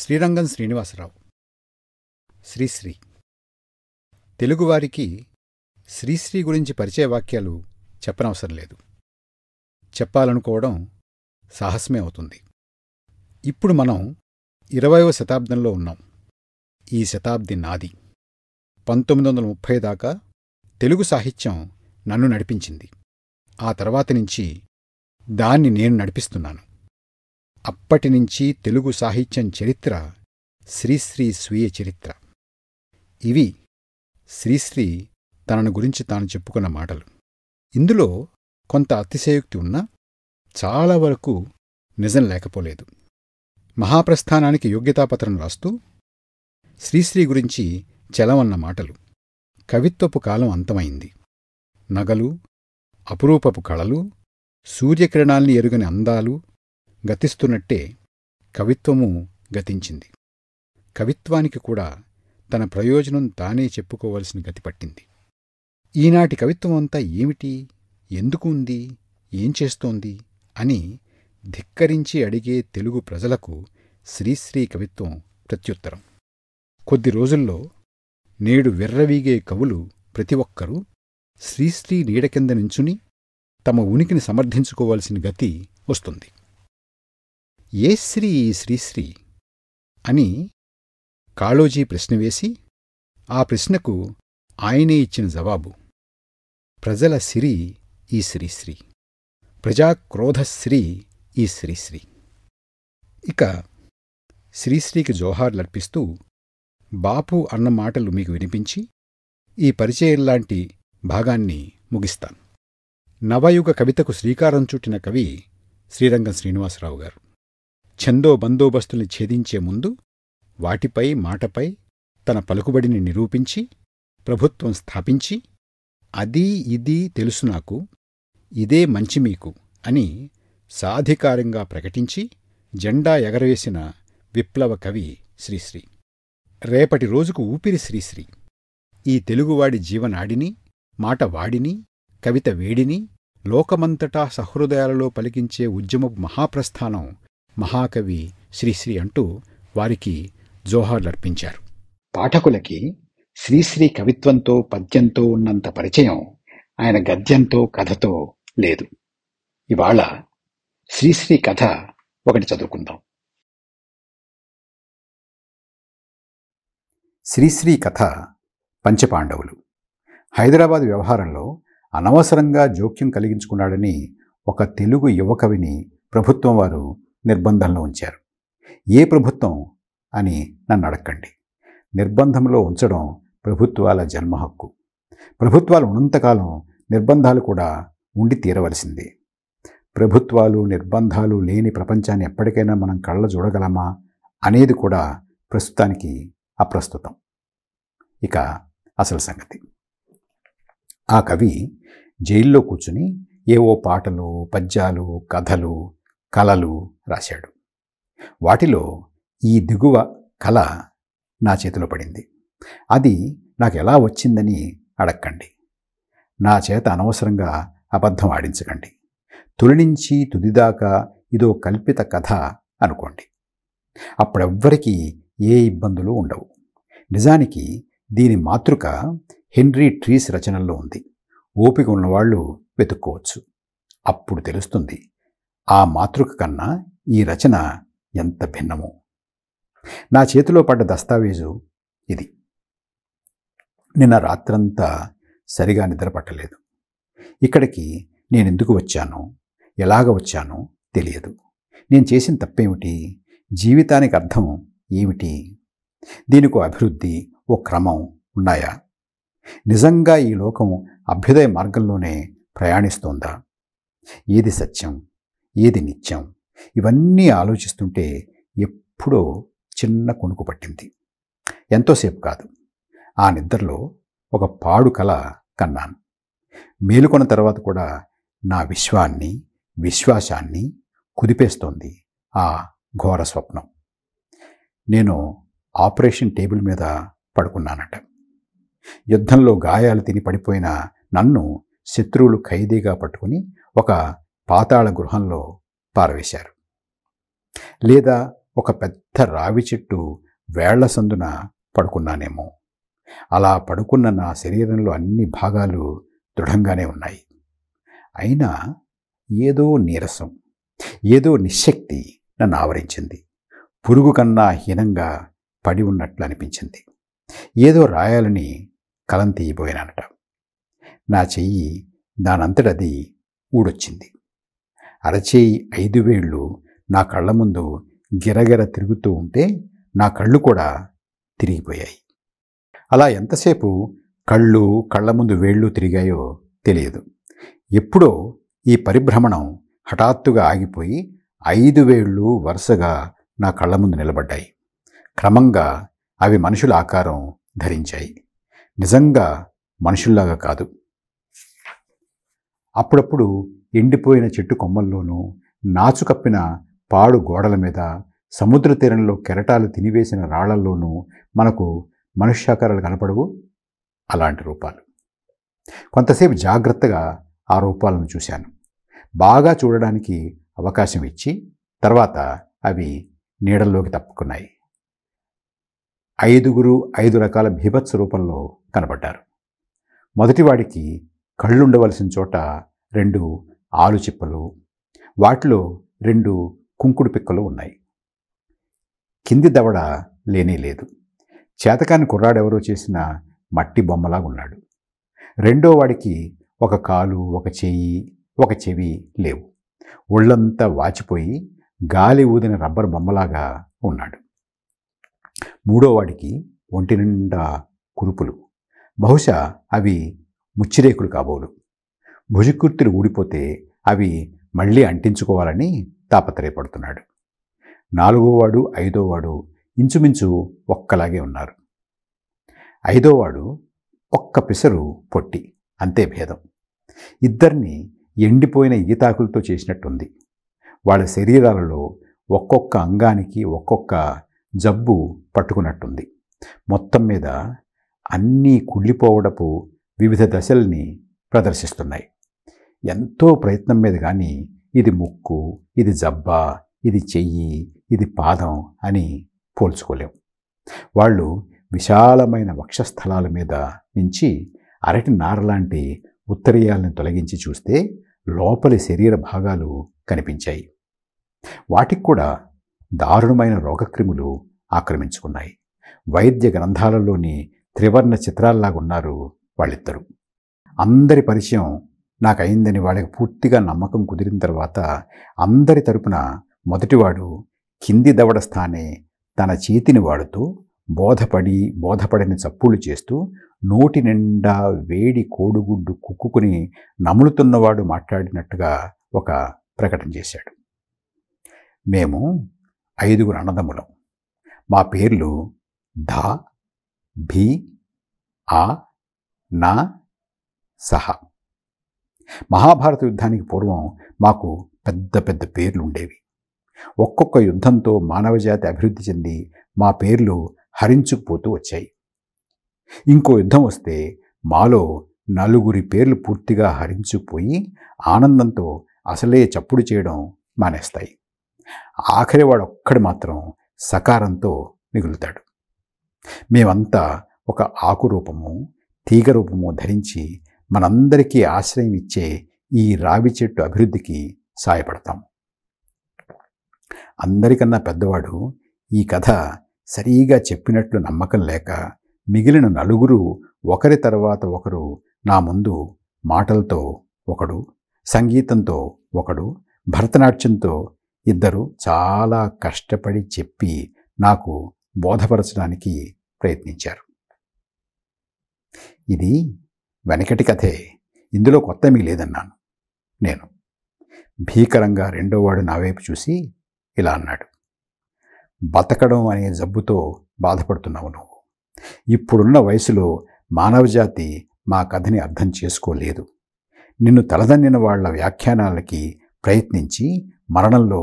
శ్రీరంగం శ్రీనివాసరావు శ్రీశ్రీ తెలుగువారికి శ్రీశ్రీ గురించి పరిచయ వాక్యాలు చెప్పనవసరం లేదు చెప్పాలనుకోవడం సాహసమే అవుతుంది ఇప్పుడు మనం ఇరవయవ శతాబ్దంలో ఉన్నాం ఈ శతాబ్ది నాది పంతొమ్మిది వందల ముప్పై దాకా తెలుగు సాహిత్యం నన్ను నడిపించింది ఆ తర్వాత నుంచి దాన్ని నేను నడిపిస్తున్నాను అప్పటినుంచి తెలుగు సాహిత్యం చరిత్ర శ్రీశ్రీ స్వీయ చరిత్ర ఇవి శ్రీశ్రీ తనను గురించి తాను చెప్పుకున్న మాటలు ఇందులో కొంత అతిశయోక్తి ఉన్నా చాలా వరకు నిజం లేకపోలేదు మహాప్రస్థానానికి యోగ్యతాపత్రం రాస్తూ శ్రీశ్రీ గురించి చలవన్న మాటలు కవిత్వపు కాలం అంతమైంది నగలు అపురూపపు కళలు సూర్యకిరణాల్ని ఎరుగని అందాలు గతిస్తున్నట్టే కవిత్వము గతించింది కవిత్వానికి కూడా తన ప్రయోజనం తానే చెప్పుకోవలసిన గతి పట్టింది ఈనాటి కవిత్వం అంతా ఏమిటి ఎందుకు ఉంది ఏం చేస్తోంది అని ధిక్కరించి అడిగే తెలుగు ప్రజలకు శ్రీశ్రీ కవిత్వం ప్రత్యుత్తరం కొద్ది రోజుల్లో నేడు విర్రవీగే కవులు ప్రతి ఒక్కరూ శ్రీశ్రీ నీడ కింద నించుని తమ ఉనికిని సమర్థించుకోవాల్సిన గతి వస్తుంది ఏ శ్రీ శ్రీశ్రీ అని కాళోజీ ప్రశ్న వేసి ఆ ప్రశ్నకు ఆయనే ఇచ్చిన జవాబు ప్రజల సిరి ఈ శ్రీశ్రీ ప్రజాక్రోధశ్రీ ఈ శ్రీశ్రీ ఇక శ్రీశ్రీకి జోహార్లర్పిస్తూ బాపు అన్న మాటలు మీకు వినిపించి ఈ పరిచయంలాంటి భాగాన్ని ముగిస్తాను నవయుగ కవితకు శ్రీకారం చుట్టిన కవి శ్రీరంగం శ్రీనివాసరావు గారు ఛందో బందోబస్తుల్ని ఛేదించే ముందు వాటిపై మాటపై తన పలుకుబడిని నిరూపించి ప్రభుత్వం స్థాపించి అది ఇది తెలుసు నాకు ఇదే మంచి మీకు అని సాధికారంగా ప్రకటించి జెండా ఎగరవేసిన విప్లవ కవి శ్రీశ్రీ రేపటి రోజుకు ఊపిరి శ్రీశ్రీ ఈ తెలుగువాడి జీవనాడిని మాటవాడిని కవిత వేడిని లోకమంతటా సహృదయాలలో పలికించే ఉద్యమపు మహాప్రస్థానం మహాకవి శ్రీశ్రీ అంటూ వారికి జోహార్లర్పించారు పాఠకులకి శ్రీశ్రీ కవిత్వంతో పద్యంతో ఉన్నంత పరిచయం ఆయన గద్యంతో కథతో లేదు ఇవాళ శ్రీశ్రీ కథ ఒకటి చదువుకుందాం శ్రీశ్రీ కథ పంచపాండవులు హైదరాబాద్ వ్యవహారంలో అనవసరంగా జోక్యం కలిగించుకున్నాడని ఒక తెలుగు యువకవిని ప్రభుత్వం వారు నిర్బంధంలో ఉంచారు ఏ ప్రభుత్వం అని నన్ను అడగండి నిర్బంధంలో ఉంచడం ప్రభుత్వాల జన్మ హక్కు ప్రభుత్వాలు ఉన్నంతకాలం నిర్బంధాలు కూడా ఉండి తీరవలసిందే ప్రభుత్వాలు నిర్బంధాలు లేని ప్రపంచాన్ని ఎప్పటికైనా మనం కళ్ళ చూడగలమా అనేది కూడా ప్రస్తుతానికి అప్రస్తుతం ఇక అసలు సంగతి ఆ కవి జైల్లో కూర్చుని ఏవో పాటలు పద్యాలు కథలు కళలు రాశాడు వాటిలో ఈ దిగువ కళ నా చేతిలో పడింది అది నాకు ఎలా వచ్చిందని అడక్కండి నా చేత అనవసరంగా అబద్ధం ఆడించకండి తొలి నుంచి తుదిదాకా ఇదో కల్పిత కథ అనుకోండి అప్పుడెవ్వరికీ ఏ ఇబ్బందులు ఉండవు నిజానికి దీని మాతృక హెన్రీ ట్రీస్ రచనల్లో ఉంది ఓపిక ఉన్నవాళ్ళు వెతుక్కోవచ్చు అప్పుడు తెలుస్తుంది ఆ మాతృక కన్నా ఈ రచన ఎంత భిన్నమో నా చేతిలో పడ్డ దస్తావేజు ఇది నిన్న రాత్రంతా సరిగా నిద్రపట్టలేదు ఇక్కడికి నేను ఎందుకు వచ్చానో ఎలాగ వచ్చానో తెలియదు నేను చేసిన తప్పేమిటి జీవితానికి అర్థం ఏమిటి దీనికి అభివృద్ధి ఓ క్రమం ఉన్నాయా నిజంగా ఈ లోకం అభ్యుదయ మార్గంలోనే ప్రయాణిస్తోందా ఏది సత్యం ఏది నిత్యం ఇవన్నీ ఆలోచిస్తుంటే ఎప్పుడో చిన్న కొనుకు పట్టింది ఎంతోసేపు కాదు ఆ నిద్రలో ఒక పాడు కల కన్నాను మేలుకొన్న తర్వాత కూడా నా విశ్వాన్ని విశ్వాసాన్ని కుదిపేస్తోంది ఆ ఘోర స్వప్నం నేను ఆపరేషన్ టేబుల్ మీద పడుకున్నానట యుద్ధంలో గాయాలు తిని పడిపోయిన నన్ను శత్రువులు ఖైదీగా పట్టుకుని ఒక పాతాళ గృహంలో పారవేశారు లేదా ఒక పెద్ద రావి చెట్టు వేళ్ల సందున పడుకున్నానేమో అలా పడుకున్న నా శరీరంలో అన్ని భాగాలు దృఢంగానే ఉన్నాయి అయినా ఏదో నీరసం ఏదో నిశ్శక్తి నన్ను ఆవరించింది పురుగు కన్నా హీనంగా పడి ఉన్నట్లు అనిపించింది ఏదో రాయాలని కలం తీయబోయినానట నా చెయ్యి దానంతటది ఊడొచ్చింది అరచేయి ఐదు వేళ్ళు నా కళ్ళ ముందు గిరగిర తిరుగుతూ ఉంటే నా కళ్ళు కూడా తిరిగిపోయాయి అలా ఎంతసేపు కళ్ళు కళ్ళ ముందు వేళ్ళు తిరిగాయో తెలియదు ఎప్పుడో ఈ పరిభ్రమణం హఠాత్తుగా ఆగిపోయి ఐదు వేళ్ళు వరుసగా నా కళ్ళ ముందు నిలబడ్డాయి క్రమంగా అవి మనుషుల ఆకారం ధరించాయి నిజంగా మనుషుల్లాగా కాదు అప్పుడప్పుడు ఎండిపోయిన చెట్టు కొమ్మల్లోనూ నాచుకప్పిన పాడు గోడల మీద సముద్ర తీరంలో కెరటాలు తినివేసిన రాళ్లల్లోనూ మనకు మనుష్యాకారాలు కనపడవు అలాంటి రూపాలు కొంతసేపు జాగ్రత్తగా ఆ రూపాలను చూశాను బాగా చూడడానికి అవకాశం ఇచ్చి తర్వాత అవి నీడల్లోకి తప్పుకున్నాయి ఐదుగురు ఐదు రకాల భీభత్స రూపంలో కనబడ్డారు మొదటివాడికి కళ్ళుండవలసిన చోట రెండు ఆలు చిప్పలు వాటిలో రెండు కుంకుడు పిక్కలు ఉన్నాయి కింది దవడ లేనే లేదు చేతకాని కుర్రాడెవరో చేసిన మట్టి బొమ్మలా ఉన్నాడు రెండో వాడికి ఒక కాలు ఒక చెయ్యి ఒక చెవి లేవు ఒళ్ళంతా వాచిపోయి గాలి ఊదిన రబ్బర్ బొమ్మలాగా ఉన్నాడు మూడోవాడికి ఒంటి నిండా కురుపులు బహుశా అవి ముచ్చిరేకులు కాబోలు భుజికుర్తిలు ఊడిపోతే అవి మళ్ళీ అంటించుకోవాలని తాపత్రయపడుతున్నాడు నాలుగోవాడు ఐదోవాడు ఇంచుమించు ఒక్కలాగే ఉన్నారు ఐదోవాడు ఒక్క పిసరు పొట్టి అంతే భేదం ఇద్దరిని ఎండిపోయిన ఈతాకులతో చేసినట్టుంది వాళ్ళ శరీరాలలో ఒక్కొక్క అంగానికి ఒక్కొక్క జబ్బు పట్టుకున్నట్టుంది మొత్తం మీద అన్నీ కుళ్ళిపోవడపు వివిధ దశల్ని ప్రదర్శిస్తున్నాయి ఎంతో ప్రయత్నం మీద కానీ ఇది ముక్కు ఇది జబ్బ ఇది చెయ్యి ఇది పాదం అని పోల్చుకోలేం వాళ్ళు విశాలమైన వక్షస్థలాల మీద నుంచి అరటి నారలాంటి ఉత్తరీయాలను తొలగించి చూస్తే లోపలి శరీర భాగాలు కనిపించాయి వాటికి కూడా దారుణమైన రోగక్రిములు ఆక్రమించుకున్నాయి వైద్య గ్రంథాలలోని త్రివర్ణ చిత్రాల్లాగున్నారు వాళ్ళిద్దరూ అందరి పరిచయం నాకు అయిందని వాళ్ళకి పూర్తిగా నమ్మకం కుదిరిన తర్వాత అందరి తరపున మొదటివాడు కింది దవడ స్థానే తన చేతిని వాడుతూ బోధపడి బోధపడని చప్పులు చేస్తూ నోటి నిండా వేడి కోడుగుడ్డు కుక్కుని నములుతున్నవాడు మాట్లాడినట్టుగా ఒక ప్రకటన చేశాడు మేము ఐదుగురు అన్నదమ్ములం మా పేర్లు ధా భీ ఆ నా సహా మహాభారత యుద్ధానికి పూర్వం మాకు పెద్ద పెద్ద పేర్లు ఉండేవి ఒక్కొక్క యుద్ధంతో మానవజాతి అభివృద్ధి చెంది మా పేర్లు హరించుకుపోతూ వచ్చాయి ఇంకో యుద్ధం వస్తే మాలో నలుగురి పేర్లు పూర్తిగా హరించుకుపోయి ఆనందంతో అసలే చప్పుడు చేయడం మానేస్తాయి ఆఖరి వాడొక్కడు ఒక్కడు మాత్రం సకారంతో మిగులుతాడు మేమంతా ఒక ఆకు రూపము తీగ రూపము ధరించి మనందరికీ ఆశ్రయం ఇచ్చే ఈ రావి చెట్టు అభివృద్ధికి సాయపడతాం అందరికన్నా పెద్దవాడు ఈ కథ సరిగా చెప్పినట్లు నమ్మకం లేక మిగిలిన నలుగురు ఒకరి తర్వాత ఒకరు నా ముందు మాటలతో ఒకడు సంగీతంతో ఒకడు భరతనాట్యంతో ఇద్దరు చాలా కష్టపడి చెప్పి నాకు బోధపరచడానికి ప్రయత్నించారు ఇది వెనకటి కథే ఇందులో కొత్త లేదన్నాను నేను భీకరంగా రెండోవాడు నా వైపు చూసి ఇలా అన్నాడు బతకడం అనే జబ్బుతో బాధపడుతున్నావు నువ్వు ఇప్పుడున్న వయసులో మానవజాతి మా కథని అర్థం చేసుకోలేదు నిన్ను తలదన్నిన వాళ్ల వ్యాఖ్యానాలకి ప్రయత్నించి మరణంలో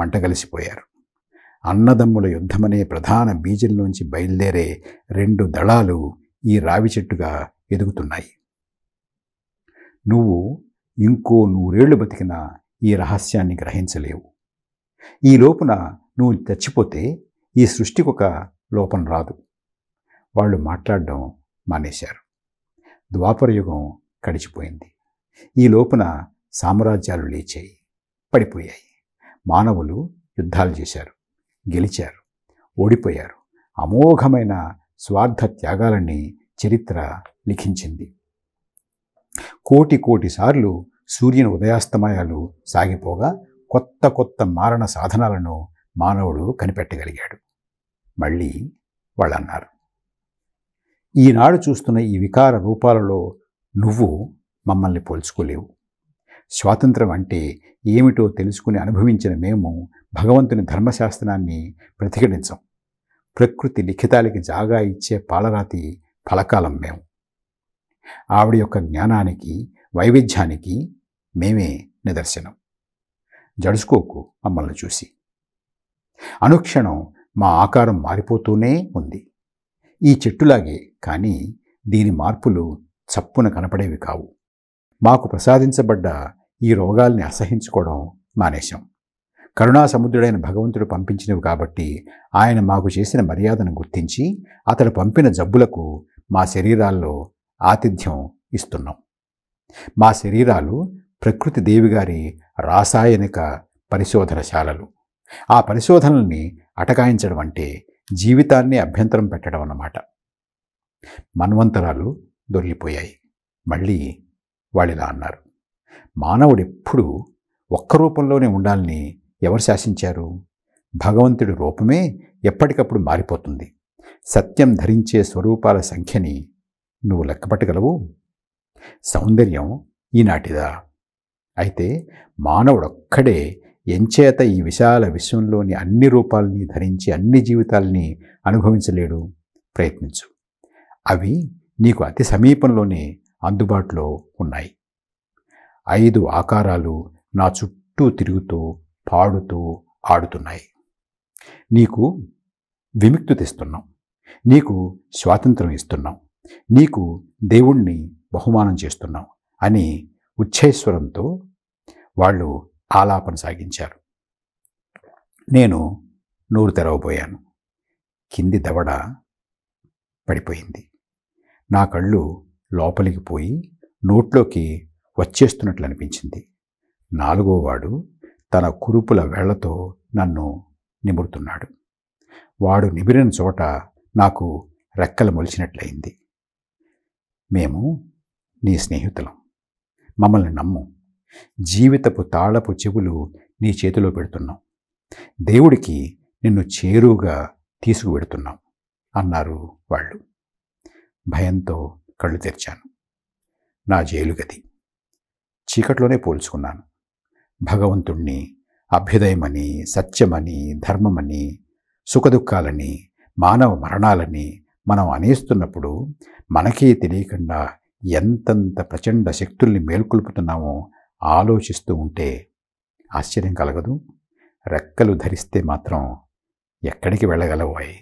మంటగలిసిపోయారు అన్నదమ్ముల యుద్ధమనే ప్రధాన నుంచి బయలుదేరే రెండు దళాలు ఈ రావి చెట్టుగా ఎదుగుతున్నాయి నువ్వు ఇంకో నూరేళ్లు బతికినా ఈ రహస్యాన్ని గ్రహించలేవు ఈ లోపున నువ్వు చచ్చిపోతే ఈ సృష్టికి ఒక లోపం రాదు వాళ్ళు మాట్లాడడం మానేశారు ద్వాపరయుగం కడిచిపోయింది ఈ లోపున సామ్రాజ్యాలు లేచాయి పడిపోయాయి మానవులు యుద్ధాలు చేశారు గెలిచారు ఓడిపోయారు అమోఘమైన స్వార్థ త్యాగాలని చరిత్ర లిఖించింది కోటి కోటి సార్లు సూర్యుని ఉదయాస్తమయాలు సాగిపోగా కొత్త కొత్త మారణ సాధనాలను మానవుడు కనిపెట్టగలిగాడు మళ్ళీ వాళ్ళన్నారు ఈనాడు చూస్తున్న ఈ వికార రూపాలలో నువ్వు మమ్మల్ని పోల్చుకోలేవు స్వాతంత్రం అంటే ఏమిటో తెలుసుకుని అనుభవించిన మేము భగవంతుని ధర్మశాస్త్రాన్ని ప్రతిఘటించం ప్రకృతి లిఖితాలకి జాగా ఇచ్చే పాలరాతి ఫలకాలం మేము ఆవిడ యొక్క జ్ఞానానికి వైవిధ్యానికి మేమే నిదర్శనం జడుచుకోకు మమ్మల్ని చూసి అనుక్షణం మా ఆకారం మారిపోతూనే ఉంది ఈ చెట్టులాగే కానీ దీని మార్పులు చప్పున కనపడేవి కావు మాకు ప్రసాదించబడ్డ ఈ రోగాల్ని అసహించుకోవడం మానేశాం కరుణా సముద్రుడైన భగవంతుడు పంపించినవి కాబట్టి ఆయన మాకు చేసిన మర్యాదను గుర్తించి అతడు పంపిన జబ్బులకు మా శరీరాల్లో ఆతిథ్యం ఇస్తున్నాం మా శరీరాలు ప్రకృతి దేవిగారి రాసాయనిక పరిశోధనశాలలు ఆ పరిశోధనల్ని అటకాయించడం అంటే జీవితాన్ని అభ్యంతరం పెట్టడం అన్నమాట మన్వంతరాలు దొరికిపోయాయి మళ్ళీ వాళ్ళిలా అన్నారు మానవుడు ఒక్క రూపంలోనే ఉండాలని ఎవరు శాసించారు భగవంతుడి రూపమే ఎప్పటికప్పుడు మారిపోతుంది సత్యం ధరించే స్వరూపాల సంఖ్యని నువ్వు లెక్కపట్టగలవు సౌందర్యం ఈనాటిదా అయితే మానవుడొక్కడే ఎంచేత ఈ విశాల విశ్వంలోని అన్ని రూపాలని ధరించి అన్ని జీవితాలని అనుభవించలేడు ప్రయత్నించు అవి నీకు అతి సమీపంలోనే అందుబాటులో ఉన్నాయి ఐదు ఆకారాలు నా చుట్టూ తిరుగుతూ పాడుతూ ఆడుతున్నాయి నీకు విముక్తి తెస్తున్నాం నీకు స్వాతంత్రం ఇస్తున్నాం నీకు దేవుణ్ణి బహుమానం చేస్తున్నావు అని ఉచ్ఛేశ్వరంతో వాళ్ళు ఆలాపన సాగించారు నేను నోరు తెరవబోయాను కింది దవడ పడిపోయింది నా కళ్ళు లోపలికి పోయి నోట్లోకి వచ్చేస్తున్నట్లు అనిపించింది నాలుగోవాడు తన కురుపుల వేళ్లతో నన్ను నిమురుతున్నాడు వాడు నిమిరిన చోట నాకు రెక్కలు మొలిచినట్లయింది మేము నీ స్నేహితులం మమ్మల్ని నమ్ము జీవితపు తాళపు చెవులు నీ చేతిలో పెడుతున్నాం దేవుడికి నిన్ను చేరువుగా తీసుకువెడుతున్నాం అన్నారు వాళ్ళు భయంతో కళ్ళు తెరిచాను నా జైలుగది చీకట్లోనే పోల్చుకున్నాను భగవంతుణ్ణి అభ్యుదయమని సత్యమని ధర్మమని సుఖదుఖాలని మానవ మరణాలని మనం అనేస్తున్నప్పుడు మనకే తెలియకుండా ఎంతంత ప్రచండ శక్తుల్ని మేల్కొల్పుతున్నామో ఆలోచిస్తూ ఉంటే ఆశ్చర్యం కలగదు రెక్కలు ధరిస్తే మాత్రం ఎక్కడికి వెళ్ళగలవాయి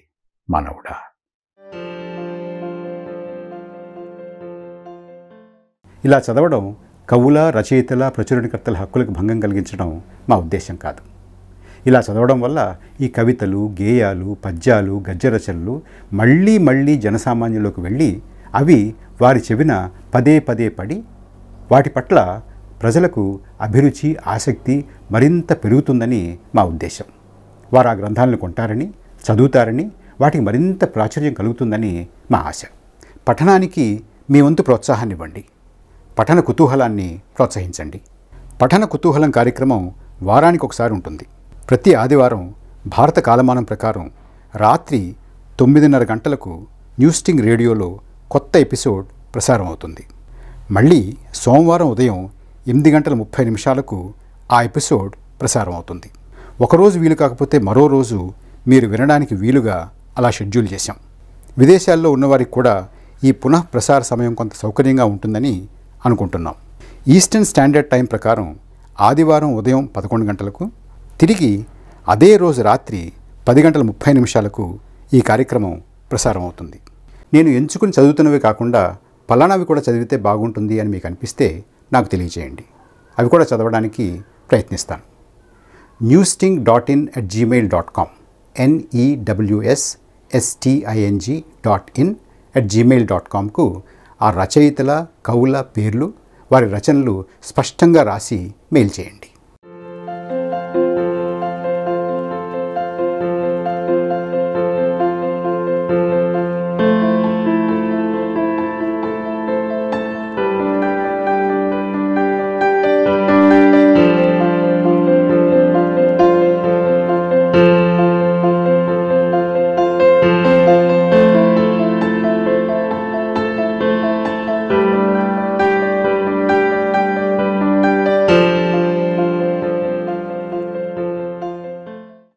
మానవుడా ఇలా చదవడం కవుల రచయితల ప్రచురణకర్తల హక్కులకు భంగం కలిగించడం మా ఉద్దేశం కాదు ఇలా చదవడం వల్ల ఈ కవితలు గేయాలు పద్యాలు గద్యరచనలు మళ్ళీ మళ్ళీ జనసామాన్యంలోకి వెళ్ళి అవి వారి చెవిన పదే పదే పడి వాటి పట్ల ప్రజలకు అభిరుచి ఆసక్తి మరింత పెరుగుతుందని మా ఉద్దేశం వారు ఆ గ్రంథాలను కొంటారని చదువుతారని వాటికి మరింత ప్రాచుర్యం కలుగుతుందని మా ఆశ పఠనానికి మీ వంతు ప్రోత్సాహాన్ని ఇవ్వండి పఠన కుతూహలాన్ని ప్రోత్సహించండి పఠన కుతూహలం కార్యక్రమం వారానికి ఒకసారి ఉంటుంది ప్రతి ఆదివారం భారత కాలమానం ప్రకారం రాత్రి తొమ్మిదిన్నర గంటలకు న్యూస్టింగ్ రేడియోలో కొత్త ఎపిసోడ్ ప్రసారం అవుతుంది మళ్ళీ సోమవారం ఉదయం ఎనిమిది గంటల ముప్పై నిమిషాలకు ఆ ఎపిసోడ్ ప్రసారం అవుతుంది ఒకరోజు వీలు కాకపోతే మరో రోజు మీరు వినడానికి వీలుగా అలా షెడ్యూల్ చేశాం విదేశాల్లో ఉన్నవారికి కూడా ఈ పునః ప్రసార సమయం కొంత సౌకర్యంగా ఉంటుందని అనుకుంటున్నాం ఈస్టర్న్ స్టాండర్డ్ టైం ప్రకారం ఆదివారం ఉదయం పదకొండు గంటలకు తిరిగి అదే రోజు రాత్రి పది గంటల ముప్పై నిమిషాలకు ఈ కార్యక్రమం ప్రసారం అవుతుంది నేను ఎంచుకుని చదువుతున్నవి కాకుండా పలానావి కూడా చదివితే బాగుంటుంది అని మీకు అనిపిస్తే నాకు తెలియజేయండి అవి కూడా చదవడానికి ప్రయత్నిస్తాను newsting dot in at Gmail dot com NEWS STING dot in at Gmail dot కామ్కు ఆ రచయితల కవుల పేర్లు వారి రచనలు స్పష్టంగా రాసి మెయిల్ చేయండి